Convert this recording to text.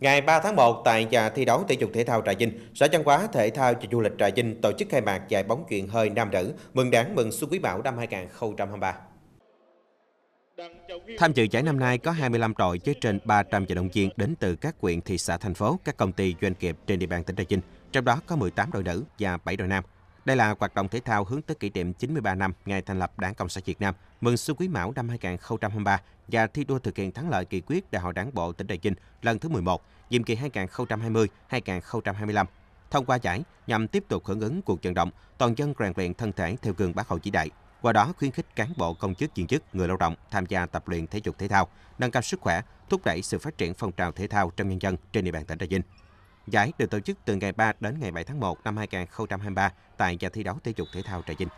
Ngày 3 tháng 1 tại nhà thi đấu thể dục thể thao Trà Vinh, Sở Văn hóa Thể thao và Du lịch Trà Vinh tổ chức khai mạc giải bóng chuyền hơi nam nữ mừng đảng mừng xuân quý mão năm 2023. Tham dự giải năm nay có 25 đội với trên 300 vận động viên đến từ các quyện, thị xã, thành phố, các công ty, doanh nghiệp trên địa bàn tỉnh Trà Vinh, trong đó có 18 đội nữ và 7 đội nam. Đây là hoạt động thể thao hướng tới kỷ niệm 93 năm ngày thành lập Đảng Cộng sản Việt Nam, mừng xuân Quý Mão năm 2023 và thi đua thực hiện thắng lợi kỳ quyết Đại hội Đảng bộ tỉnh Đại Vinh lần thứ 11, nhiệm kỳ 2020-2025. Thông qua giải nhằm tiếp tục hưởng ứng cuộc vận động toàn dân rèn luyện thân thể theo gương Bác Hồ chỉ đạo, qua đó khuyến khích cán bộ công chức viên chức, người lao động tham gia tập luyện thể dục thể thao, nâng cao sức khỏe, thúc đẩy sự phát triển phong trào thể thao trong nhân dân trên địa bàn tỉnh Trà Vinh. Giải được tổ chức từ ngày 3 đến ngày 7 tháng 1 năm 2023 tại nhà thi đấu thể dục thể thao Trà Vinh.